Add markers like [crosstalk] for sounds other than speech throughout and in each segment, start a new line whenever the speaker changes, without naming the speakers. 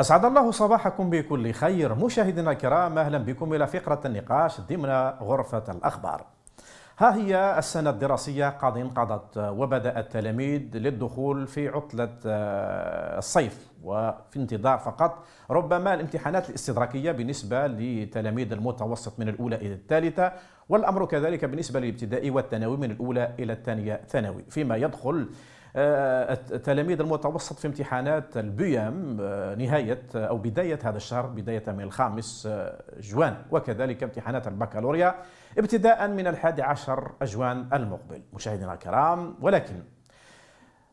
أسعد الله صباحكم بكل خير مشاهدينا الكرام أهلا بكم إلى فقرة النقاش ضمن غرفة الأخبار ها هي السنة الدراسية قد انقضت وبدأ التلاميذ للدخول في عطلة آه، الصيف وفي انتظار فقط ربما الامتحانات الاستدراكية بالنسبة لتلاميذ المتوسط من الأولى إلى الثالثة والأمر كذلك بالنسبة للابتدائي والثانوي من الأولى إلى الثانية ثانوي فيما يدخل آه، التلاميذ المتوسط في امتحانات البيام آه، نهاية أو بداية هذا الشهر بداية من الخامس آه، جوان وكذلك امتحانات البكالوريا ابتداء من الحادي عشر أجوان المقبل مشاهدينا الكرام ولكن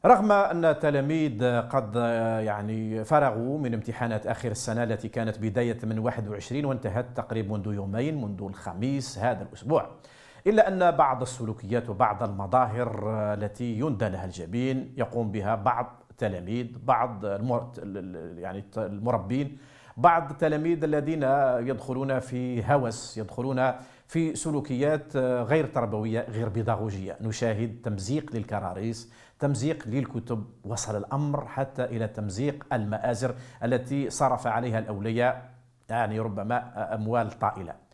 رغم أن التلاميذ قد يعني فرغوا من امتحانات آخر السنة التي كانت بداية من 21 وانتهت تقريبا منذ يومين منذ الخميس هذا الأسبوع إلا أن بعض السلوكيات وبعض المظاهر التي يندى لها الجبين يقوم بها بعض التلاميذ بعض المر... يعني المربين بعض التلاميذ الذين يدخلون في هوس يدخلون في سلوكيات غير تربوية غير بيداغوجية نشاهد تمزيق للكراريس تمزيق للكتب وصل الأمر حتى إلى تمزيق المآزر التي صرف عليها الأولياء يعني ربما أموال طائلة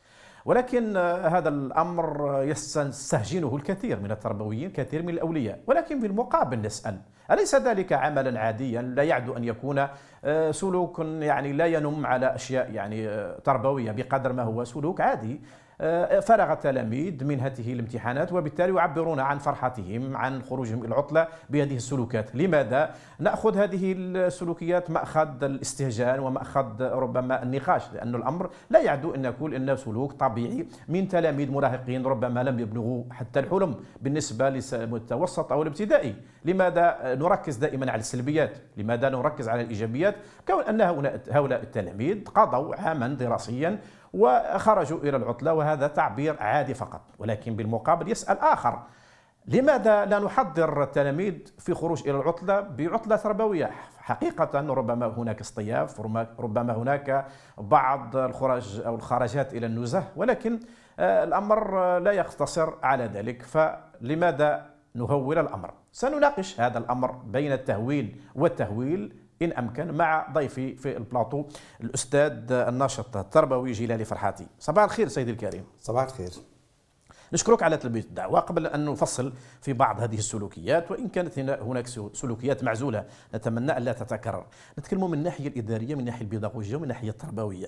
ولكن هذا الأمر يستهجنه الكثير من التربويين كثير من الأولياء ولكن المقابل نسأل أليس ذلك عملا عاديا لا يعد أن يكون آه، سلوك يعني لا ينم على أشياء يعني آه، تربوية بقدر ما هو سلوك عادي آه، فرغ التلاميذ من هذه الامتحانات وبالتالي يعبرون عن فرحتهم عن خروجهم إلى العطلة بهذه السلوكات لماذا؟ نأخذ هذه السلوكيات مأخذ الاستهجان ومأخذ ربما النقاش لأن الأمر لا يعدو أن نقول أنه سلوك طبيعي من تلاميذ مراهقين ربما لم يبلغوا حتى الحلم بالنسبة للمتوسط أو الابتدائي لماذا نركز دائما على السلبيات لماذا نركز على الإيجابيات كون أن هؤلاء التلاميذ قضوا عاما دراسيا وخرجوا إلى العطلة وهذا تعبير عادي فقط ولكن بالمقابل يسأل آخر لماذا لا نحضر التلاميذ في خروج إلى العطلة بعطلة تربوية حقيقة ربما هناك اصطياف ربما هناك بعض الخرج أو الخرجات إلى النزهة ولكن آه، الأمر لا يقتصر على ذلك فلماذا نهول الأمر سنناقش هذا الأمر بين التهويل والتهويل إن أمكن مع ضيفي في البلاطو الأستاذ الناشط التربوي جلالي فرحاتي صباح الخير سيدي الكريم صباح الخير نشكرك على تلبيه الدعوه قبل ان نفصل في بعض هذه السلوكيات وان كانت هناك سلوكيات معزوله نتمنى الا تتكرر نتكلم من الناحيه الاداريه من الناحيه البيداغوجيه ومن الناحيه التربويه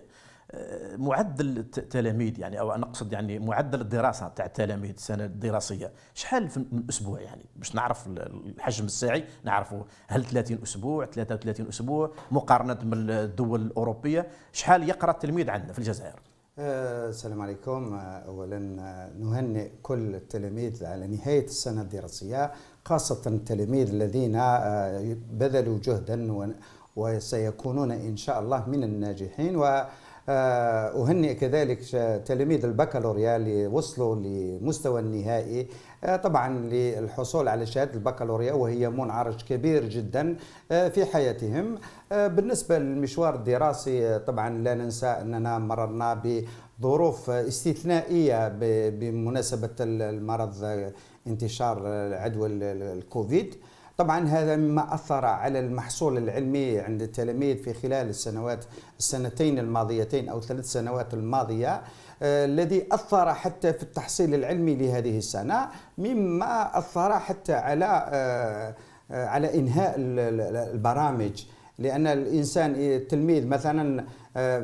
معدل التلاميذ يعني او نقصد يعني معدل الدراسه تاع التلاميذ السنه الدراسيه شحال من اسبوع يعني باش نعرف الحجم الساعي نعرفه هل 30 اسبوع 33 اسبوع مقارنه بالدول الاوروبيه شحال يقرا التلميذ عندنا في الجزائر
أه، السلام عليكم أه، اولا أه، نهنئ كل التلاميذ على نهايه السنه الدراسيه خاصه التلاميذ الذين بذلوا جهدا وسيكونون ان شاء الله من الناجحين و آه، أهنئ كذلك تلاميذ البكالوريا اللي وصلوا لمستوى النهائي آه، طبعا للحصول على شهادة البكالوريا وهي منعرج كبير جدا آه، في حياتهم بالنسبة للمشوار الدراسي طبعا لا ننسى أننا مررنا ب ظروف استثنائية بمناسبة المرض انتشار عدوى الكوفيد طبعا هذا مما أثر على المحصول العلمي عند التلاميذ في خلال السنوات السنتين الماضيتين أو ثلاث سنوات الماضية آه، الذي أثر حتى في التحصيل العلمي لهذه السنة مما أثر حتى على آه، آه، على إنهاء البرامج لان الانسان إيه، التلميذ مثلا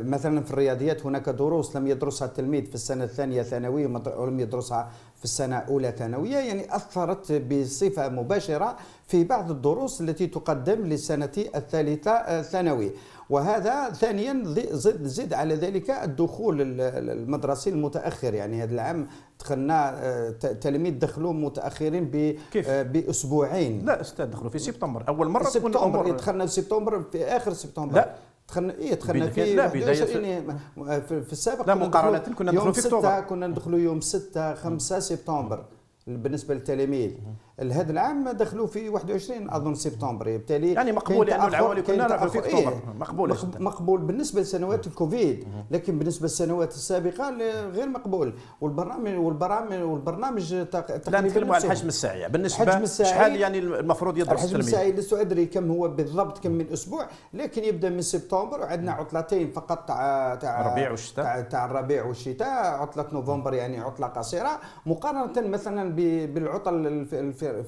مثلا في الرياضيات هناك دروس لم يدرسها التلميذ في السنه الثانيه ثانويه ولم يدرسها في السنه الاولى ثانويه يعني اثرت بصفه مباشره في بعض الدروس التي تقدم للسنة الثالثة آه، ثانوي وهذا ثانيا زد زد على ذلك الدخول المدرسي المتاخر يعني هذا العام دخلنا آه، تلاميذ دخلوا متاخرين آه، باسبوعين لا استاذ دخلوا في سبتمبر اول مره سبتمبر إيه، دخلنا في سبتمبر في اخر سبتمبر لا دخلنا ايه دخلنا في لا بدايه في السابق لا مقارنه كنا ندخلوا في اكتوبر كنا ندخلوا يوم 6 5 سبتمبر بالنسبه للتلاميذ هذا العام دخلوا في 21 اظن سبتمبر يعني بالتالي يعني مقبول لانه العوالي كلها في اكتوبر إيه مقبول مقبول بالنسبه لسنوات الكوفيد لكن بالنسبه للسنوات السابقه غير مقبول والبرنامج والبرامج والبرنامج لا نتكلموا على الحجم الساعي بالنسبه الحجم الساعي شحال يعني
المفروض يدرس الحجم التلميذ الساعي
لست ادري كم هو بالضبط كم من اسبوع لكن يبدا من سبتمبر وعندنا عطلتين فقط تاع تاع الربيع والشتاء تاع الربيع والشتاء عطله نوفمبر يعني عطله قصيره مقارنه مثلا بالعطل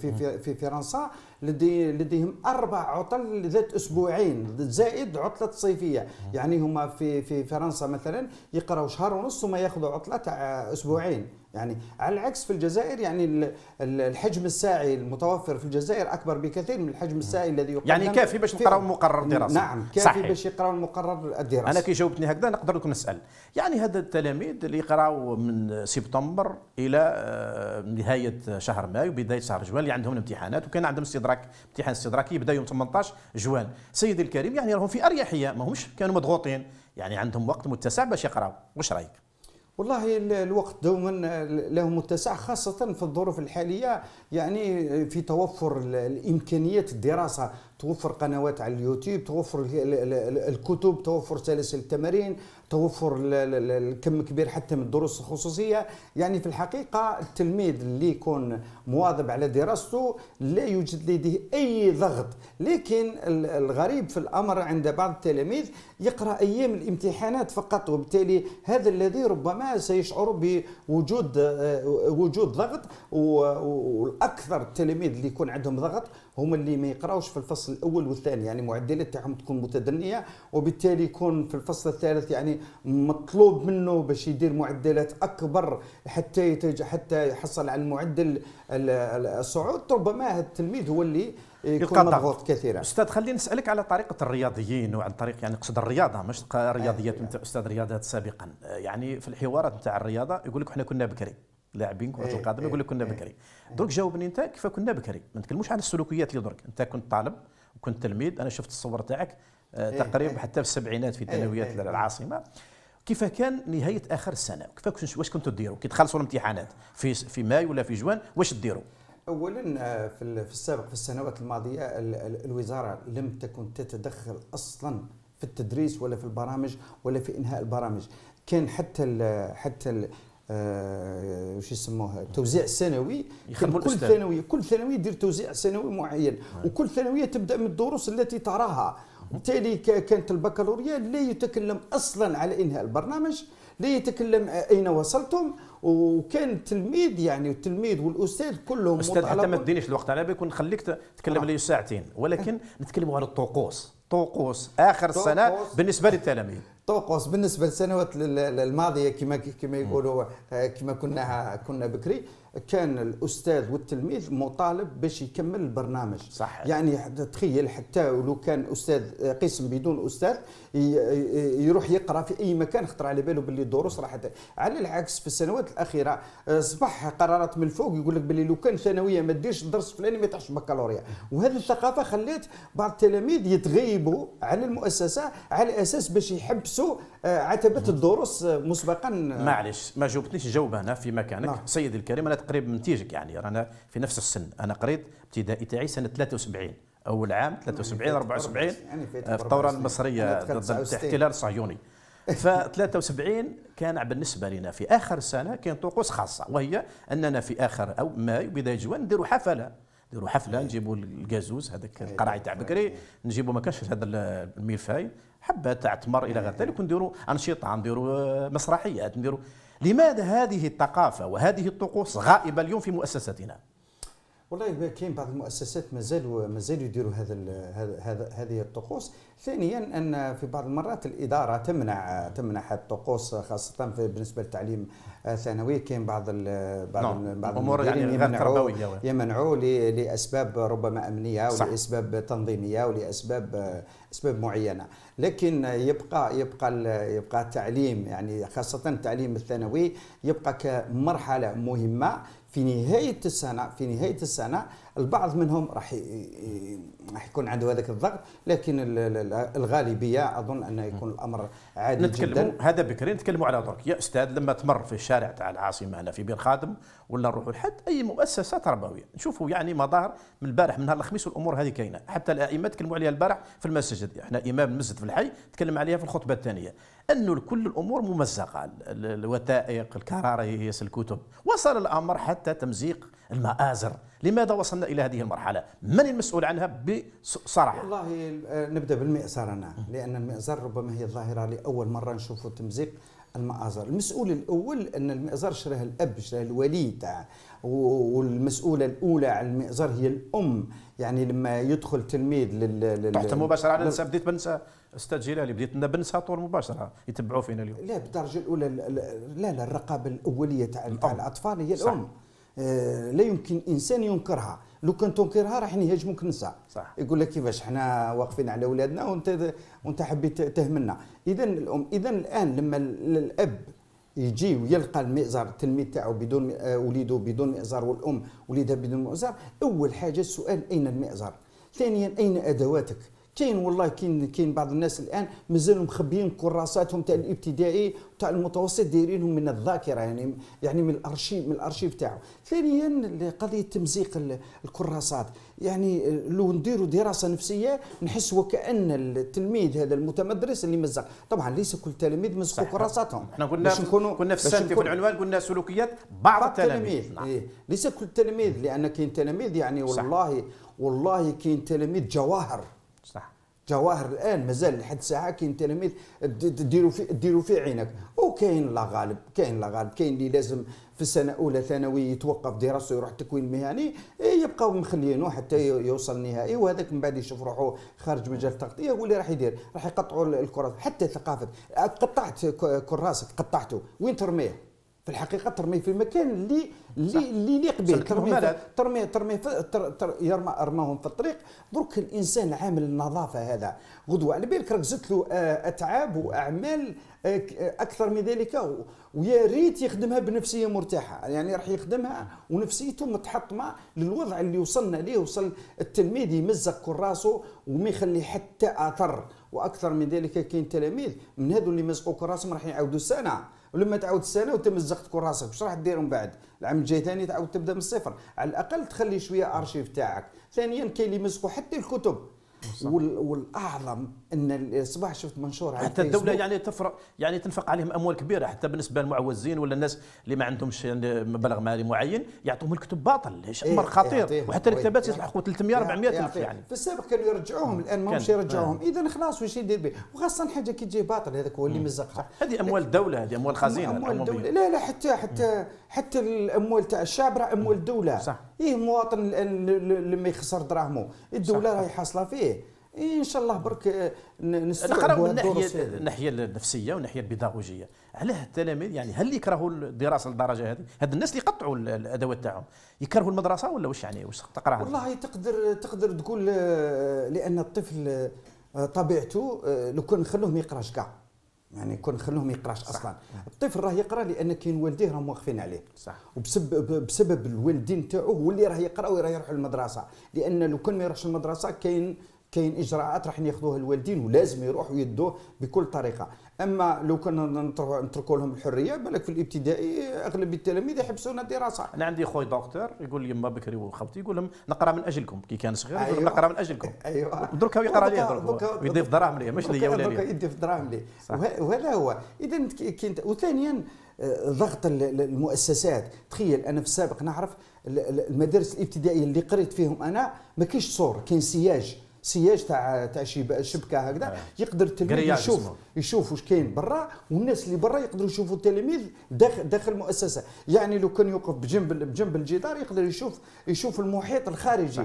في في فرنسا لدي لديهم اربع عطل ذات اسبوعين زائد عطله صيفيه يعني هما في في فرنسا مثلا يقراوا شهر ونص ثم ياخذوا عطله آه، اسبوعين يعني على العكس في الجزائر يعني الحجم الساعي المتوفر في الجزائر اكبر بكثير من الحجم الساعي الذي يقدم يعني كافي باش نقراو المقرر الدراسي نعم كافي صحيح. باش يقراو المقرر الدراسي انا كي
جاوبتني هكذا نقدر لكم نسال يعني هذا التلاميذ اللي يقراوا من سبتمبر الى آه، نهايه شهر مايو بدايه شهر جوان اللي عندهم الامتحانات وكان عندهم استدراك امتحان استدراكي يبدا يوم 18 جوان سيدي الكريم يعني راهم في اريحيه ماهمش كانوا مضغوطين يعني عندهم وقت متسع باش يقراو واش رايك والله
الوقت دوما له متسع خاصة في الظروف الحالية يعني في توفر الإمكانيات الدراسة توفر قنوات على اليوتيوب توفر الكتب توفر سلاسل التمارين توفر الكم كبير حتى من الدروس الخصوصيه يعني في الحقيقه التلميذ اللي يكون مواظب على دراسته لا يوجد لديه اي ضغط لكن الغريب في الامر عند بعض التلاميذ يقرا ايام الامتحانات فقط وبالتالي هذا الذي ربما سيشعر بوجود آه، وجود ضغط والاكثر التلاميذ اللي يكون عندهم ضغط هما اللي ما يقراوش في الفصل الاول والثاني يعني معدلات تاعهم تكون متدنيه وبالتالي يكون في الفصل الثالث يعني مطلوب منه باش يدير معدلات اكبر حتى يتج حتى يحصل على المعدل الصعود ربما التلميذ هو اللي يكون مضغوط
كثيرا استاذ خليني نسالك على طريقه الرياضيين وعن طريق يعني نقصد الرياضه مش الرياضيات آه. انت استاذ رياضات سابقا يعني في الحوارات نتاع الرياضه يقول لك احنا كنا بكري لاعبين كره إيه القدم يقول لك كنا إيه، بكري إيه. درك جاوبني انت كيف كنا بكري ما نتكلموش على السلوكيات اللي درك انت كنت طالب وكنت تلميذ انا شفت الصور تاعك آه، إيه، تقريبا حتى في السبعينات في ثانويات العاصمه كيف كان نهايه اخر السنه كيف واش كنتوا ديروا كي تخلصوا الامتحانات في في ماي ولا في جوان واش ديروا
اولا آه، في السابق في السنوات الماضيه الوزاره لم تكن تتدخل اصلا في التدريس ولا في البرامج ولا في انهاء البرامج كان حتى الـ حتى الـ آه وش يسموها التوزيع السنوي كل ثانويه كل ثانويه دير توزيع سنوي معين آه. وكل ثانويه تبدا من الدروس التي تراها وبالتالي كانت البكالوريا لا يتكلم اصلا على انهاء البرنامج لا يتكلم اين وصلتم وكان التلميذ يعني التلميذ والاستاذ كلهم استاذ حتى ما
تدينيش الوقت على بالك خليك تتكلم آه. نعم. لي ساعتين ولكن نتكلموا على الطقوس طوقوس اخر طوقوس السنه بالنسبه للتلاميذ
طوقوس بالنسبه للسنوات الماضيه كما كما يقولوا آه، كما كنا كنا بكري كان الاستاذ والتلميذ مطالب باش يكمل البرنامج صح. يعني تخيل حتى ولو كان استاذ قسم بدون استاذ يروح يقرا في اي مكان خطر على باله باللي الدروس راح على العكس في السنوات الاخيره اصبح قرارات من الفوق يقول لك باللي لو كان ثانويه ما ديرش الدرس الفلاني ما تحش بكالوريا وهذه الثقافه خلات بعض التلاميذ يتغيبوا على المؤسسه على اساس باش يحبسوا آه، عتبه الدروس آه، مسبقا آه.
معلش ما جاوبتنيش جواب هنا في مكانك نعم. سيد الكريم انا قريب من تيجك يعني رانا في نفس السن انا قريت ابتدائي تاعي سنه 73 اول عام 73 74 آه،
في الثوره المصريه ضد الاحتلال
الصهيوني [laughs] ف 73 كان بالنسبه لنا في اخر سنه كان طقوس خاصه وهي اننا في اخر او ماي بدايه جوان نديروا حفله نديروا حفله إيه. نجيبوا الجازوز هذاك إيه، القرعي تاع إيه. بكري نجيبوا ما كانش هذا الملفاي حبه تاع تمر الى غير ذلك ونديروا انشطه نديروا آه، مسرحيات نديروا لماذا هذه الثقافة وهذه الطقوس غائبة اليوم في مؤسستنا
والله كاين بعض المؤسسات مازالوا مازالوا يديروا هذا هذا هذه الطقوس ثانيا ان في بعض المرات الاداره تمنع تمنع الطقوس خاصه بالنسبه للتعليم الثانوي كاين بعض الـ بعض نعم. بعض الامور يعني يمنعوا يمنعوا لاسباب ربما امنيه ولاسباب تنظيميه ولاسباب اسباب معينه لكن يبقى يبقى يبقى التعليم يعني خاصه التعليم الثانوي يبقى كمرحله مهمه في نهاية السنة في نهاية السنة البعض منهم
راح راح يكون عنده هذاك الضغط لكن الغالبيه اظن انه يكون الامر عادي جدا هذا بكري نتكلموا على درك يا استاذ لما تمر في الشارع تاع العاصمه هنا في بير خادم ولا نروحوا لحد اي مؤسسه تربويه نشوفوا يعني مظاهر من البارح من نهار الخميس والامور هذه كاينه حتى الائمه تكلموا عليها البارح في المسجد احنا امام المسجد في الحي تكلم عليها في الخطبه الثانيه انه كل الامور ممزقه الوثائق الكراريس الكتب وصل الامر حتى تمزيق المآزر لماذا وصلنا إلى هذه المرحلة من المسؤول عنها بصراحة
والله نبدأ بالمئزر أنا
لأن المئزر
ربما هي الظاهرة لأول مرة نشوفه تمزيق المآزر المسؤول الأول أن المئزر شراه الأب شراه الولي تاع والمسؤولة الأولى على المئزر هي الأم يعني لما يدخل تلميذ لل تحت مباشرة على نساء
بديت بنسى استاذ جلالي بديت لنا بنسى طول مباشرة يتبعوا فينا اليوم لا بالدرجة الأولى لا لا الرقابة الأولية
تاع الأطفال هي الأم صح. آه، لا يمكن انسان ينكرها لو كان تنكرها راح يهاجموك النساء صح يقول لك كيفاش حنا واقفين على اولادنا وانت وانت حبيت تهملنا اذا الام اذا الان لما الاب يجي ويلقى المئزر التلميذ تاعو بدون آه، وليده بدون مئزر والام وليدها بدون مئزر اول حاجه السؤال اين المئزر ثانيا اين ادواتك كاين والله كاين كاين بعض الناس الان مازالوا مخبيين كراساتهم تاع الابتدائي تاع المتوسط دايرينهم من الذاكره يعني يعني من الارشيف من الارشيف تاعو ثانيا قضيه تمزيق الكراسات يعني لو نديروا دراسه نفسيه نحس وكان التلميذ هذا المتمدرس اللي مزق طبعا ليس كل التلاميذ مزقوا كراساتهم احنا قلنا نكونوا كنا في السنه في العنوان
قلنا سلوكيات
بعض التلاميذ نعم. إيه. ليس كل التلاميذ لان كاين تلاميذ يعني والله صح. والله كاين تلاميذ جواهر صح جواهر الان مازال لحد ساعه كاين تلاميذ ديروا في ديروا في عينك وكاين لا غالب كاين لا غالب كاين اللي لازم في السنه الاولى ثانوي يتوقف دراسته يروح التكوين المهني إيه، يبقاو مخليينه حتى يوصل نهائي وهذاك من بعد يشوف روحه خارج مجال التغطيه هو اللي راح يدير راح يقطعوا الكرات حتى ثقافه قطعت كراسك قطعته وين ترميه في الحقيقه ترمي في المكان اللي اللي اللي يليق به ترمي ترمي ترميه يرمى ارماهم في الطريق درك الانسان عامل النظافه هذا غدوه على بالك راك زدت له آه، اتعاب واعمال آه، آه، اكثر من ذلك ويا ريت يخدمها بنفسيه مرتاحه يعني راح يخدمها ونفسيته متحطمه للوضع اللي وصلنا ليه وصل التلميذ يمزق كل راسه وما يخلي حتى اثر واكثر من ذلك كاين تلاميذ من هذو اللي مزقوا كراسهم راح يعاودوا سنه ولما تعاود السنه وتمزق تكون راسك واش راح دير من بعد العام الجاي ثاني تعاود تبدا من الصفر على الاقل تخلي شويه ارشيف تاعك ثانيا كاين اللي يمزقوا حتى الكتب وال... والاعظم ان الصباح شفت منشور على حتى الدوله يعني
تفرق يعني تنفق عليهم اموال كبيره حتى بالنسبه للمعوزين ولا الناس اللي ما عندهمش مبلغ مالي معين يعطوهم الكتب باطل إيه، امر إيه خطير وحتى الكتابات يسحقوا 300 400 الف يعني في
السابق كانوا يرجعوهم الان ما مش يرجعوهم اذا خلاص واش يدير به وخاصه حاجه كي تجي باطل هذاك هو اللي مزق
هذه اموال الدوله هذه اموال خزينه اموال الدوله لا
لا حتى حتى حتى الاموال تاع الشعب راه اموال الدوله صح ايه مواطن لما يخسر دراهمه الدوله راهي حاصله فيه إيه، ان شاء الله برك آه، نستقرأ من الناحيه الناحيه
النفسيه والناحيه البيداغوجيه علاه التلاميذ يعني هل يكرهوا الدراسه للدرجه هذه هاد الناس اللي يقطعوا الادوات تاعهم يكرهوا المدرسه ولا واش يعني واش تقراها والله
تقدر تقدر تقول آه، لان الطفل آه، طبيعته لو كان نخلوه ما يقراش كاع يعني كون نخلوه ما يقراش اصلا الطفل راه يقرا لان كاين والديه راهم واقفين عليه صح وبسبب بسبب الوالدين تاعو هو اللي راه يقرا وراه يروح للمدرسه لان لو كان ما يروحش للمدرسه كاين كاين اجراءات راح ياخذوها الوالدين ولازم يروحوا يدوه بكل طريقه اما لو كنا نتركوا لهم الحريه
بالك في الابتدائي اغلب التلاميذ يحبسون الدراسه انا عندي خوي دكتور يقول لي يما بكري وخوتي يقول لهم نقرا من اجلكم كي كان صغير يقول أيوة. نقرا من اجلكم ايوه درك يقرا ليه درك يضيف دراهم ليه مش ليا ولا ليه
يضيف دراهم ليه وهذا هو اذا كنت وثانيا آه، ضغط المؤسسات تخيل انا في السابق نعرف المدارس الابتدائيه اللي قريت فيهم انا ما كاينش صور كاين سياج سياج تاع تاع شي شبكه هكذا آه. يقدر التلميذ يشوف اسمه. يشوف واش كاين برا والناس اللي برا يقدروا يشوفوا التلاميذ داخل داخل المؤسسه يعني لو كان يوقف بجنب بجنب الجدار يقدر يشوف يشوف المحيط الخارجي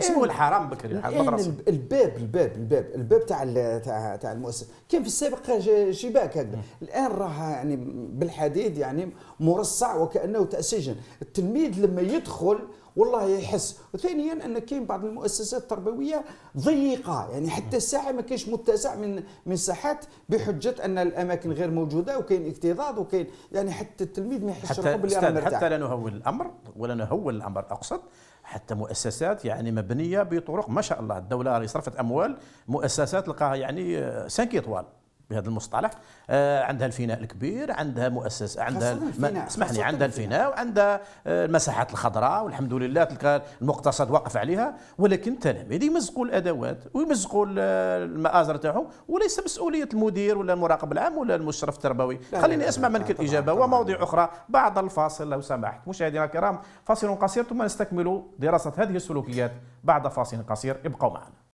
اسمه الحرام بكري الباب الباب الباب الباب, الباب تاع تاع تاع المؤسسه كان في السابق شباك هكذا الان راه يعني بالحديد يعني مرصع وكانه تاسيجن التلميذ لما يدخل والله يحس وثانيا ان كاين بعض المؤسسات التربويه ضيقه يعني حتى الساعه ما كاينش متسع من من ساحات بحجه ان الاماكن غير موجوده وكاين اكتظاظ وكاين يعني حتى التلميذ ما يحسش روحه باللي راه مرتاح حتى لا
نهول الامر ولا نهول الامر اقصد حتى مؤسسات يعني مبنيه بطرق ما شاء الله الدوله صرفت اموال مؤسسات تلقاها يعني 5 اطوال بهذا المصطلح آه، عندها الفناء الكبير عندها مؤسسه عندها اسمح عندها الفناء وعندها آه، المساحات الخضراء والحمد لله تلك المقتصد واقف عليها ولكن التلاميذ يمزقوا الادوات ويمزقوا المآزر تاعهم وليس مسؤوليه المدير ولا المراقب العام ولا المشرف التربوي خليني اسمع منك الاجابه ومواضيع اخرى بعد الفاصل لو سمحت مشاهدينا الكرام فاصل قصير ثم نستكمل دراسه هذه السلوكيات بعد فاصل قصير ابقوا معنا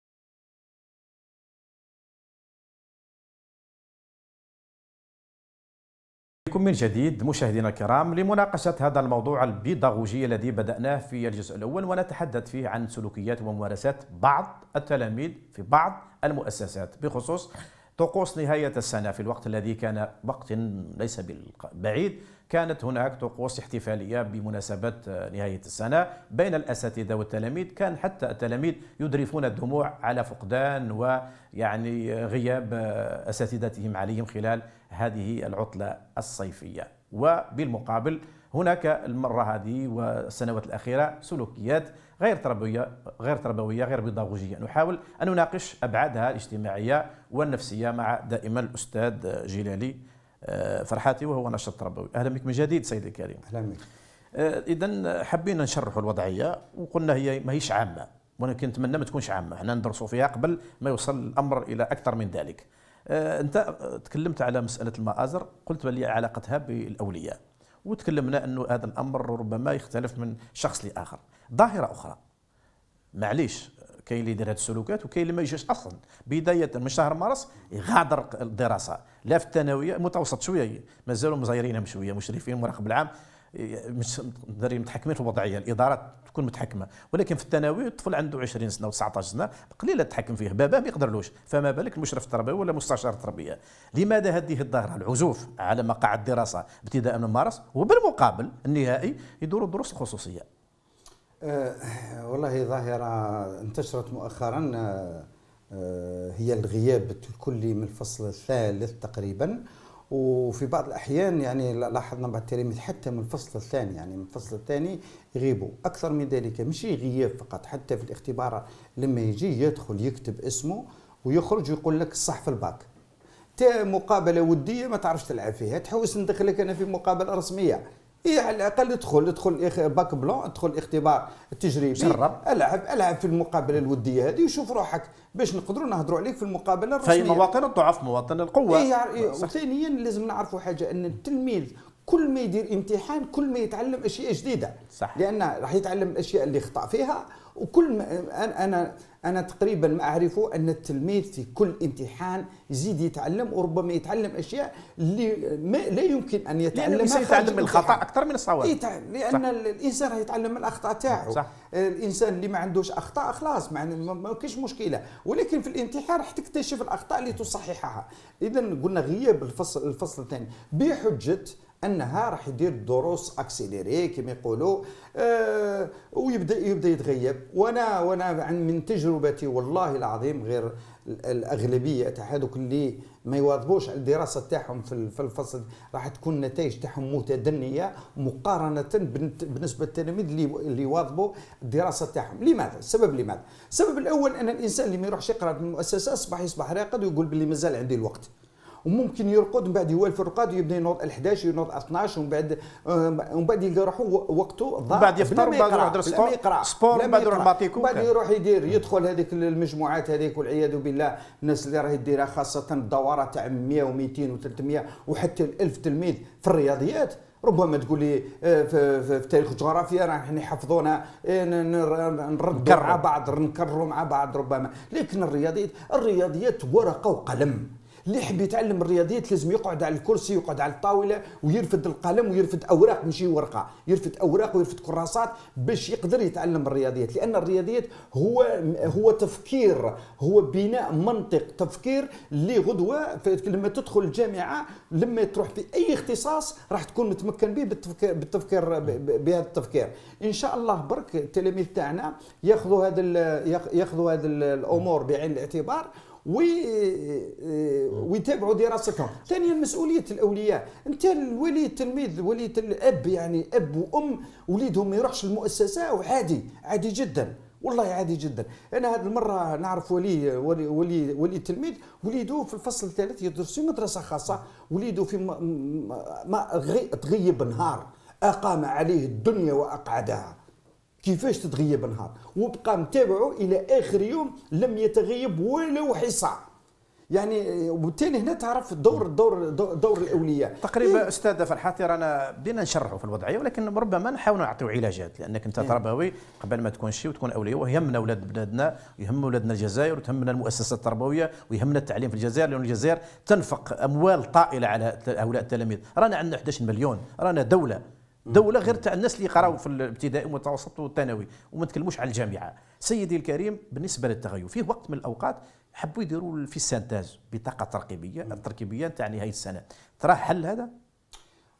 بكم من جديد مشاهدينا الكرام لمناقشة هذا الموضوع البيداغوجي الذي بدأناه في الجزء الأول ونتحدث فيه عن سلوكيات وممارسات بعض التلاميذ في بعض المؤسسات بخصوص طقوس نهاية السنة في الوقت الذي كان وقت ليس بعيد كانت هناك طقوس احتفالية بمناسبة آه، نهاية السنة بين الأساتذة والتلاميذ كان حتى التلاميذ يدرفون الدموع على فقدان ويعني غياب آه، أساتذتهم عليهم خلال هذه العطلة الصيفية وبالمقابل هناك المرة هذه والسنوات الأخيرة سلوكيات غير تربويه غير تربويه غير بيداغوجيه نحاول ان نناقش ابعادها الاجتماعيه والنفسيه مع دائما الاستاذ جلالي آه، فرحاتي وهو نشط تربوي اهلا بك من جديد سيدي الكريم اهلا بك آه، اذا حبينا نشرحوا الوضعيه وقلنا هي ماهيش عامه ولكن نتمنى ما تكونش عامه احنا ندرسوا فيها قبل ما يوصل الامر الى اكثر من ذلك آه، انت تكلمت على مساله المآزر قلت بلي علاقتها بالاولياء وتكلمنا انه هذا الامر ربما يختلف من شخص لاخر ظاهره اخرى معليش كاين اللي يدير هاد السلوكات وكاين اللي ما يجيش اصلا بدايه من شهر مارس يغادر الدراسه لا في الثانويه متوسط شويه مازالوا مزايرينهم شويه مشرفين المراقب العام مش الدراري متحكمين في الوضعيه الاداره تكون متحكمه ولكن في الثانوي الطفل عنده 20 سنه و19 سنه قليله تحكم فيه باباه ما يقدرلوش فما بالك المشرف التربوي ولا مستشار التربيه لماذا هذه الظاهره العزوف على مقاعد الدراسه ابتداء من مارس وبالمقابل النهائي يدوروا الدروس الخصوصيه
آه، والله ظاهرة انتشرت مؤخرا آه، آه، هي الغياب الكلي من الفصل الثالث تقريبا وفي بعض الأحيان يعني لاحظنا بعض التلاميذ حتى من الفصل الثاني يعني من الفصل الثاني يغيبوا أكثر من ذلك مش غياب فقط حتى في الاختبار لما يجي يدخل يكتب اسمه ويخرج ويقول لك الصح في الباك تا مقابله وديه ما تعرفش تلعب فيها تحوس ندخلك انا في مقابله رسميه إيه على الاقل ادخل ادخل باك بلون ادخل اختبار تجريبي جرب العب العب في المقابله الوديه هذه وشوف روحك باش نقدروا نهضروا عليك في المقابله الرسميه في مواطن
الضعف مواطن القوه إيه يعني
وثانيا لازم نعرفوا حاجه ان التلميذ كل ما يدير امتحان كل ما يتعلم اشياء جديده صح لان راح يتعلم الاشياء اللي خطا فيها وكل ما انا انا تقريبا ما اعرفه ان التلميذ في كل امتحان يزيد يتعلم وربما يتعلم اشياء اللي ما لا يمكن ان يتعلمها يتعلم الخطا اكثر من الصواب يتع... إيه، لان صح. الانسان يتعلم من الاخطاء تاعه صح. الانسان اللي ما عندوش اخطاء خلاص ما, ما كاينش مشكله ولكن في الامتحان راح تكتشف الاخطاء اللي تصححها اذا قلنا غياب الفصل الفصل الثاني بحجه انها راح يدير دروس اكسيليري كما يقولوا آه ويبدا يبدا يتغيب وانا وانا من تجربتي والله العظيم غير الاغلبيه تاع هذوك اللي ما يواظبوش على الدراسه تاعهم في الفصل راح تكون النتائج تاعهم متدنيه مقارنه بالنسبه للتلاميذ اللي يواظبوا الدراسه تاعهم لماذا السبب لماذا السبب الاول ان الانسان اللي ما يروحش يقرا في المؤسسه اصبح يصبح راقد ويقول باللي مازال عندي الوقت وممكن يرقد من بعد يوالف الرقاد ويبدا ينوض 11 ينوض 12 ومن بعد ومن بعد يلقى روحه وقته ضاع من بعد يفطر من بعد يروح يدير سبور سبور من بعد يروح ماتيكو من بعد يروح يدير يدخل هذيك المجموعات هذيك والعياذ بالله الناس اللي راهي ديرها خاصه الدوره تاع 100 و200 و300 وحتى 1000 تلميذ في الرياضيات ربما تقول لي آه، في, في, تاريخ الجغرافيا راه حنا حفظونا آه، نردوا مع بعض نكرروا مع بعض ربما لكن الرياضيات الرياضيات ورقه وقلم اللي يحب يتعلم الرياضيات لازم يقعد على الكرسي ويقعد على الطاوله ويرفد القلم ويرفد اوراق ماشي ورقه يرفد اوراق ويرفد كراسات باش يقدر يتعلم الرياضيات لان الرياضيات هو هو تفكير هو بناء منطق تفكير اللي غدوه لما تدخل الجامعه لما تروح في اي اختصاص راح تكون متمكن به بالتفكير بالتفكير بهذا التفكير ان شاء الله برك التلاميذ تاعنا ياخذوا هذا ياخذوا هذه الامور بعين الاعتبار آه، ويتابعوا دراستهم ثانيا مسؤوليه الاولياء انت الولي التلميذ ولي الاب يعني اب وام وليدهم ما يروحش المؤسسه وعادي عادي جدا والله عادي جدا انا هذه المره نعرف ولي ولي ولي, ولي تلميذ وليده في الفصل الثالث يدرس في مدرسه خاصه وليده في ما, ما تغيب نهار اقام عليه الدنيا واقعدها كيفاش تتغيب النهار وبقى متابعه الى اخر يوم لم يتغيب ولو حصى يعني وبالتالي هنا تعرف دور دور دور الاولياء تقريبا إيه؟
استاذ فرحات رانا بدينا نشرحوا في الوضعيه ولكن ربما نحاولوا نعطيو علاجات لانك انت إيه؟ تربوي قبل ما تكون شيء وتكون اولياء ويهمنا اولاد بلادنا ويهم اولادنا الجزائر وتهمنا المؤسسات التربويه ويهمنا التعليم في الجزائر لان الجزائر تنفق اموال طائله على هؤلاء التلاميذ رانا عندنا 11 مليون رانا دوله دوله غير تاع الناس اللي قراو في الابتدائي والمتوسط والثانوي وما تكلموش على الجامعه سيدي الكريم بالنسبه للتغير في وقت من الاوقات حبوا يديروا في السنتاج بطاقه تركيبيه التركيبيه تاع نهايه السنه ترى حل هذا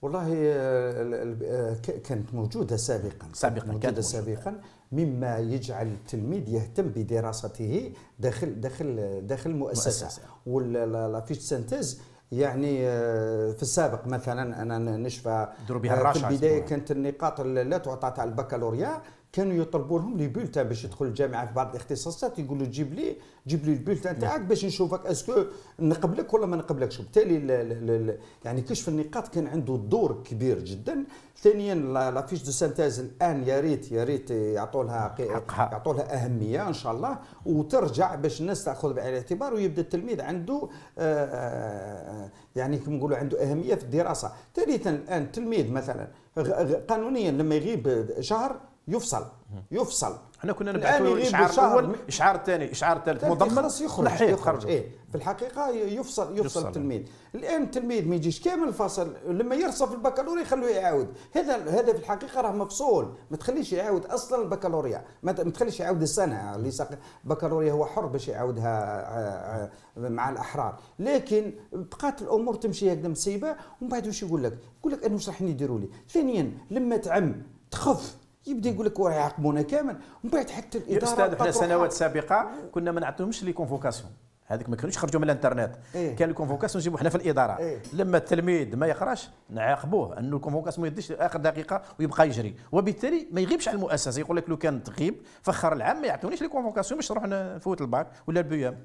والله آه، آه،
كانت موجوده سابقا سابقا كانت موجوده كانت سابقا مما يجعل التلميذ يهتم بدراسته داخل داخل داخل المؤسسه والفيش سانتيز يعني آه، في السابق مثلا انا نشفى آه، في البدايه كانت النقاط لا تعطى تاع البكالوريا كانوا يطلبوا لهم لي بولتان باش يدخل الجامعه في بعض الاختصاصات يقولوا جيب لي جيب لي البولتان تاعك نعم. باش نشوفك اسكو نقبلك ولا ما نقبلكش وبالتالي يعني كشف النقاط كان عنده دور كبير جدا ثانيا لافيش دو سانتاز الان يا ريت يا ريت يعطوا لها يعطوا لها اهميه ان شاء الله وترجع باش الناس تاخذ بعين الاعتبار ويبدا التلميذ عنده آه، آه، يعني كما نقولوا عنده اهميه في الدراسه ثالثا الان التلميذ مثلا قانونيا لما يغيب شهر يفصل يفصل احنا كنا نبعثوا الاشعار الاول
الاشعار الثاني الاشعار الثالث مضخ خلاص يخرج يخرج
ايه في الحقيقه يفصل يفصل, التلميذ الان التلميذ ما يجيش كامل الفصل لما يرصف البكالوريا يخلوه يعاود هذا هذا في الحقيقه راه مفصول ما تخليش يعاود اصلا البكالوريا ما تخليش يعاود السنه اللي ساق البكالوريا هو حر باش يعاودها آه، آه، مع الاحرار لكن بقات الامور تمشي هكذا مسيبه ومن بعد واش يقول لك يقول لك انا واش راح يديروا لي ثانيا لما
تعم تخف يبدا يقول لك راه يعاقبونا كامل
ومن بعد حتى الاداره استاذ احنا سنوات
سابقه كنا ما نعطيهمش لي كونفوكاسيون هذيك ما كانوش خرجوا من الانترنت إيه؟ كان الكونفوكاسيون نجيبوه حنا في الاداره إيه؟ لما التلميذ ما يقراش نعاقبوه انه الكونفوكاسيون ما يديش اخر دقيقه ويبقى يجري وبالتالي ما يغيبش على المؤسسه يقول لك لو كان تغيب فخر العام ما يعطونيش لي كونفوكاسيون باش نروح نفوت الباك ولا البيام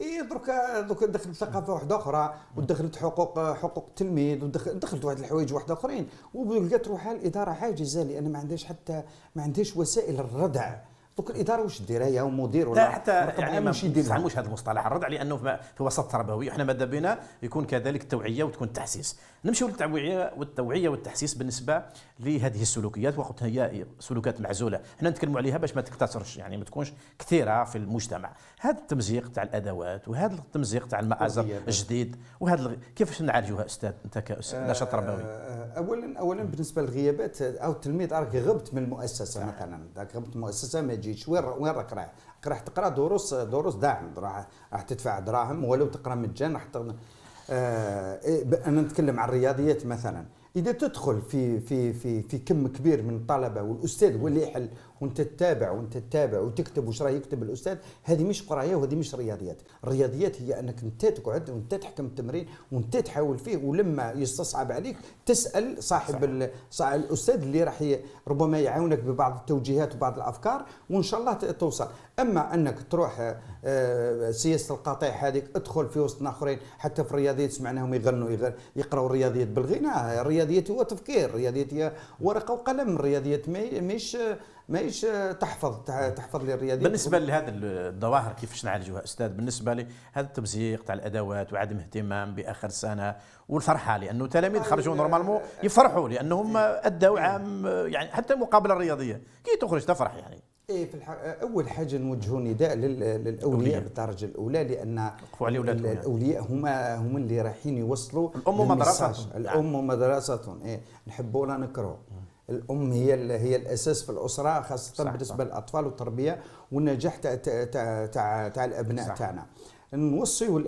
اي دركا دركا دخلت ثقافه واحده اخرى
ودخلت حقوق حقوق التلميذ ودخلت واحد الحوايج واحد اخرين ولقات روحها الاداره عاجزه لان ما عندهاش حتى ما عندهاش وسائل الردع دوك الاداره واش دير هي مدير ولا حتى يعني ما نستعملوش
هذا المصطلح الرد عليه انه في وسط تربوي احنا ماذا بينا يكون كذلك التوعيه وتكون التحسيس نمشيو للتوعيه والتوعيه والتحسيس بالنسبه لهذه السلوكيات وقت هي سلوكات معزوله احنا نتكلموا عليها باش ما تكتسرش يعني ما تكونش كثيره في المجتمع هذا التمزيق تاع الادوات وهذا التمزيق تاع المآزر الجديد وهذا كيفاش نعالجوها استاذ انت آه، نشاط تربوي
آه، اولا اولا بالنسبه للغيابات او التلميذ راك غبت من المؤسسه مثلا غبت من المؤسسه ما تجيش وين وين راك رايح؟ راح تقرا دروس دروس داعم راح راح تدفع دراهم ولو تقرا مجانا راح آه إيه، انا نتكلم عن الرياضيات مثلا اذا تدخل في في في في كم كبير من الطلبه والاستاذ هو اللي يحل وانت تتابع وانت تتابع وتكتب واش راه يكتب الاستاذ هذه مش قرايه وهذه مش رياضيات الرياضيات هي انك انت تقعد وانت تحكم التمرين وانت تحاول فيه ولما يستصعب عليك تسال صاحب ال... الاستاذ اللي راح ربما يعاونك ببعض التوجيهات وبعض الافكار وان شاء الله توصل اما انك تروح آه، آه، سياسه القطيع هذيك ادخل في وسط اخرين حتى في الرياضيات سمعناهم يغنوا يقراوا الرياضيات بالغناء الرياضيات هو تفكير الرياضيات هي ورقه وقلم الرياضيات ماهيش ماهيش تحفظ تحفظ لي الرياضيات بالنسبه
لهذه الظواهر كيفاش نعالجوها استاذ بالنسبه لهذا التمزيق تاع الادوات وعدم اهتمام باخر سنه والفرحه لانه التلاميذ خرجوا آه، نورمالمون يفرحوا لانهم إيه. ادوا إيه. عام يعني حتى المقابله الرياضيه كي تخرج تفرح يعني
ايه في الحق اول حاجه نوجهوا نداء للاولياء بالدرجه الاولى لان الاولياء هما هما اللي رايحين يوصلوا الام مدرستهم الام مدرستهم ايه نحبوا ولا نكرهوا الام هي هي الاساس في الاسره خاصه صح بالنسبه للاطفال والتربيه والنجاح تاع تاع تاع الابناء تاعنا نوصيوا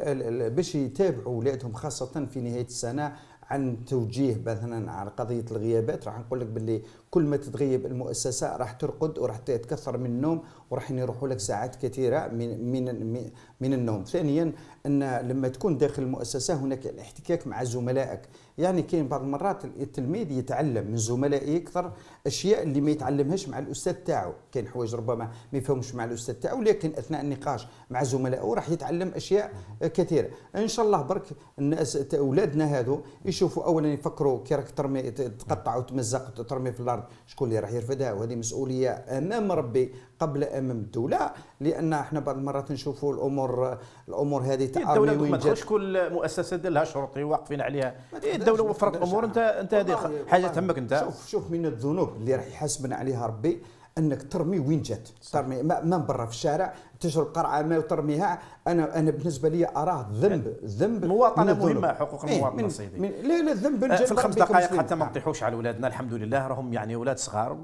باش يتابعوا اولادهم خاصه في نهايه السنه عن توجيه مثلا على قضيه الغيابات راح نقول لك باللي كل ما تتغيب المؤسسه راح ترقد وراح تتكثر من النوم وراح يروحوا لك ساعات كثيره من من من النوم ثانيا ان لما تكون داخل المؤسسه هناك الاحتكاك مع زملائك يعني كاين بعض المرات التلميذ يتعلم من زملائه اكثر اشياء اللي ما يتعلمهاش مع الاستاذ تاعو كاين حوايج ربما ما يفهمش مع الاستاذ تاعو لكن اثناء النقاش مع زملائه راح يتعلم اشياء كثيره ان شاء الله برك الناس اولادنا هذو يشوفوا اولا يفكروا كي راك ترمي تقطع وتمزق وترمي في الارض شكون اللي راح يرفدها وهذه مسؤوليه امام ربي قبل امام الدوله لان
احنا بعض المرات نشوفوا
الامور الامور هذه تاع الدوله ما تخش
كل مؤسسه ديالها لها شرطي واقفين عليها إيه، الدوله وفرت امور انت انت هذه حاجه تهمك انت شوف شوف من الذنوب
اللي راح يحاسبنا عليها ربي انك ترمي وين جات ترمي ما برا في الشارع تجر قرعه ما وترميها انا انا بالنسبه لي اراه ذنب ذنب مواطنه مهمه حقوق إيه، المواطن سيدي من لا لا ذنب آه، في الخمس دقائق حتى
ما نطيحوش على اولادنا الحمد لله راهم يعني اولاد صغار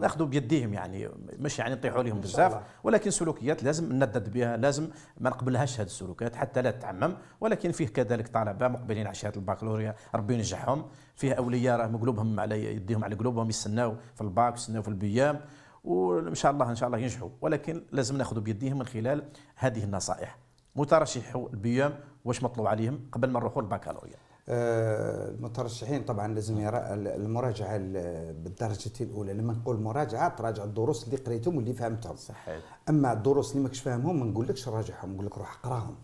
ناخذوا بيديهم يعني مش يعني نطيحوا عليهم بزاف ولكن سلوكيات لازم ندد بها لازم ما نقبلهاش هذه السلوكيات حتى لا تتعمم ولكن فيه كذلك طلبه مقبلين على شهاده البكالوريا ربي ينجحهم فيها اولياء راهم قلوبهم على يديهم على قلوبهم يستناو في الباك يستناو في البيام وان شاء الله ان شاء الله ينجحوا ولكن لازم ناخذوا بيديهم من خلال هذه النصائح مترشحو البيام واش مطلوب عليهم قبل ما نروحوا للباكالوريا
آه، المترشحين طبعا لازم يرى المراجعه بالدرجه الاولى لما نقول مراجعه تراجع الدروس اللي قريتهم واللي فهمتهم صحيح اما الدروس اللي ماكش فاهمهم ما نقولكش راجعهم نقول لك روح اقراهم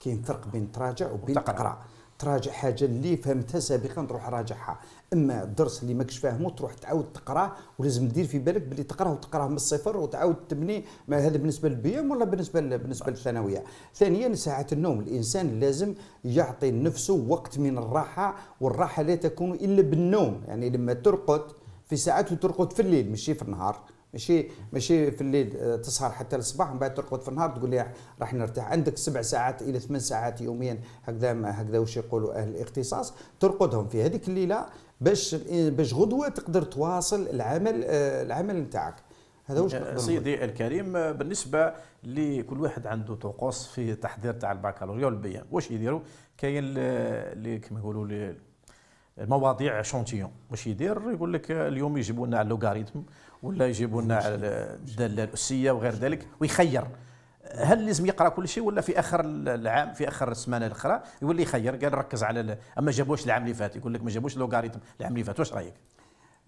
كاين فرق بين تراجع وبين تقرا تراجع حاجه اللي فهمتها سابقا تروح راجعها اما الدرس اللي ماكش فاهمه تروح تعاود تقراه ولازم دير في بالك باللي تقراه وتقراه من الصفر وتعاود تبني ما هذا بالنسبه للبي ام ولا بالنسبه بالنسبه للثانويه ثانيا ساعه النوم الانسان لازم يعطي نفسه وقت من الراحه والراحه لا تكون الا بالنوم يعني لما ترقد في ساعات وترقد في الليل مش في النهار ماشي ماشي في الليل آه، تسهر حتى الصباح من بعد ترقد في النهار تقول لي راح نرتاح عندك سبع ساعات الى ثمان ساعات يوميا هكذا هكذا واش يقولوا اهل الاختصاص ترقدهم في هذيك الليله باش باش غدوه تقدر تواصل العمل آه، العمل نتاعك هذا واش سيدي
الكريم آه، بالنسبه لكل واحد عنده طقوس في تحضير تاع البكالوريا والبيان واش يديروا كاين اللي كما يقولوا المواضيع شونتيون واش يدير يقول لك اليوم يجيبوا لنا اللوغاريتم ولا يجيبوا لنا على الداله الاسيه وغير ذلك ويخير هل لازم يقرا كل شيء ولا في اخر العام في اخر السمانه الاخرى يولي يخير قال ركز على اما جابوش العام اللي فات يقول لك ما جابوش لوغاريتم العام اللي فات واش رايك؟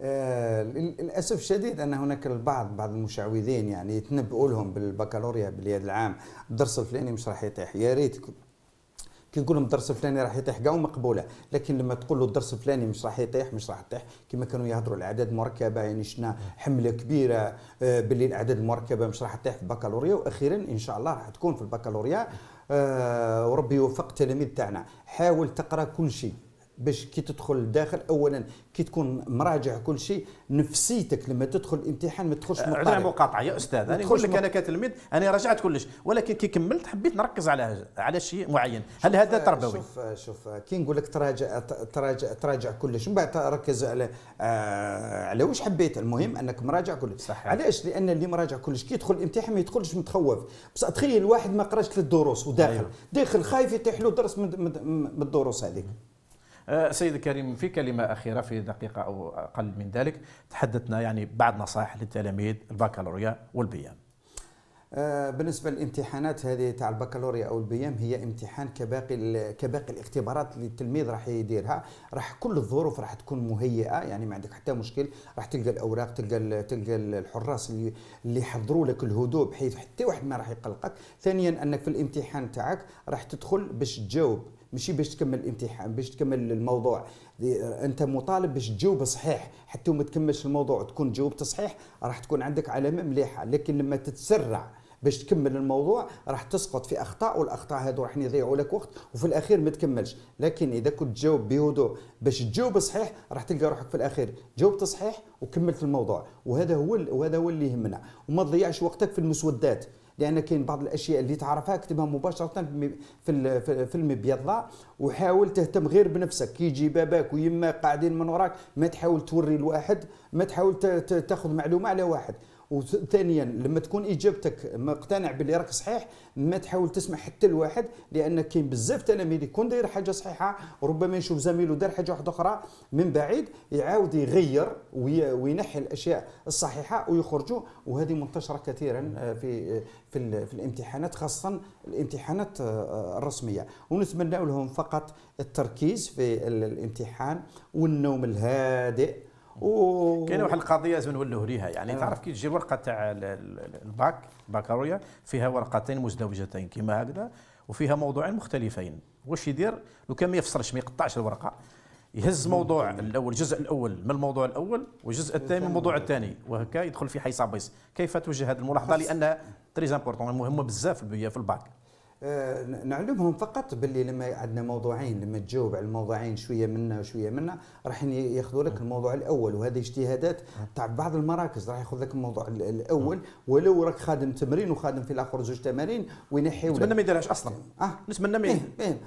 آه، للاسف الشديد ان هناك البعض بعض المشعوذين يعني يتنبؤوا لهم بالبكالوريا بالعام العام الدرس الفلاني مش راح يطيح يا ريت كي نقول لهم الدرس الفلاني راح يطيح كاع مقبوله لكن لما تقول له الدرس الفلاني مش راح يطيح مش راح يطيح كما كانوا يهضروا الاعداد مركبه يعني شنا حمله كبيره آه، باللي الاعداد المركبه مش راح تطيح في البكالوريا واخيرا ان شاء الله راح تكون في البكالوريا آه، وربي يوفق التلاميذ تاعنا حاول تقرا كل شيء باش كي تدخل داخل اولا كي تكون مراجع كل شيء
نفسيتك لما تدخل الامتحان ما تدخلش أه، مقطع على مقاطعه يا استاذ انا نقول لك انا كتلميذ انا راجعت كلش ولكن كي كملت حبيت نركز على على شيء معين هل هذا تربوي شوف شوف
كي نقول لك تراجع تراجع تراجع كلش من بعد ركز على آه على واش حبيت المهم انك مراجع كلش صحيح. علاش لان اللي مراجع كلش كي يدخل الامتحان ما يدخلش متخوف بس تخيل واحد ما قراش ثلاث دروس وداخل أيوه. داخل خايف يطيح له درس من الدروس
هذيك آه، سيد الكريم في كلمة أخيرة في دقيقة أو أقل من ذلك تحدثنا يعني بعض نصائح للتلاميذ البكالوريا والبيام
آه، بالنسبة للامتحانات هذه تاع البكالوريا أو البيام هي امتحان كباقي كباقي الاختبارات اللي التلميذ راح يديرها راح كل الظروف راح تكون مهيئة يعني ما عندك حتى مشكل راح تلقى الأوراق تلقى تلقى الحراس اللي اللي يحضروا لك الهدوء بحيث حتى واحد ما راح يقلقك ثانيا أنك في الامتحان تاعك راح تدخل باش تجاوب ماشي باش تكمل الامتحان باش تكمل الموضوع انت مطالب باش تجاوب صحيح حتى ما تكملش الموضوع تكون جاوبت صحيح راح تكون عندك علامه مليحه لكن لما تتسرع باش تكمل الموضوع راح تسقط في اخطاء والاخطاء هذو راح يضيعوا لك وقت وفي الاخير ما تكملش لكن اذا كنت تجاوب بهدوء باش تجاوب صحيح راح تلقى روحك في الاخير جاوبت صحيح وكملت الموضوع وهذا هو وهذا هو اللي يهمنا وما تضيعش وقتك في المسودات لان كاين بعض الاشياء اللي تعرفها اكتبها مباشره في في المبيضه وحاول تهتم غير بنفسك كي يجي باباك ويما قاعدين من وراك ما تحاول توري الواحد ما تحاول تاخذ معلومه على واحد وثانيا لما تكون اجابتك مقتنع باللي راك صحيح ما تحاول تسمع حتى لواحد لان كاين بزاف تلاميذ يكون داير حاجه صحيحه ربما يشوف زميله دار حاجه واحده اخرى من بعيد يعاود يغير وينحي الاشياء الصحيحه ويخرجوا وهذه منتشره كثيرا آه، في آه، في, في الامتحانات خاصه الامتحانات آه، الرسميه ونتمنى لهم فقط التركيز في الامتحان والنوم الهادئ و... كاينه واحد
القضيه لازم نولوه ليها يعني آه. تعرف كي تجي الورقه تاع الباك باكالوريا فيها ورقتين مزدوجتين كما هكذا وفيها موضوعين مختلفين واش يدير لو كان ما يفصلش ما يقطعش الورقه يهز موضوع الاول الجزء الاول من الموضوع الاول والجزء الثاني من الموضوع الثاني وهكا يدخل في حيصابيس كيف توجه هذه الملاحظه لانها تري امبورطون مهمه بزاف في الباك
آه، نعلمهم فقط باللي لما عندنا موضوعين لما تجاوب على الموضوعين شويه منا وشويه منا راح ياخذوا لك الموضوع الاول وهذه اجتهادات تاع بعض المراكز راح ياخذ لك الموضوع الاول ولو راك خادم تمرين وخادم في الاخر زوج تمارين وينحيوا نتمنى ما يديرهاش اصلا اه نتمنى ما إيه، إيه.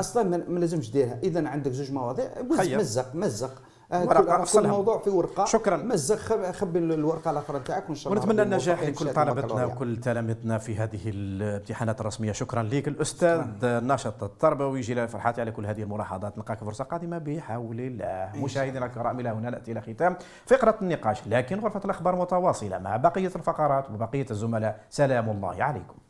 اصلا ما لازمش ديرها اذا عندك زوج مواضيع مزق مزق آه، ورقه افصلها في ورقه شكرا مزق خبي الورقه الاخرى نتاعك وان شاء الله ونتمنى النجاح لكل طلبتنا
وكل تلامذتنا في هذه الامتحانات الرسميه شكرا لك الاستاذ الناشط التربوي جلال فرحاتي على كل هذه الملاحظات نلقاك فرصه قادمه بحول الله مشاهدينا الكرام الى هنا ناتي الى ختام فقره النقاش لكن غرفه الاخبار متواصله مع بقيه الفقرات وبقيه الزملاء سلام الله عليكم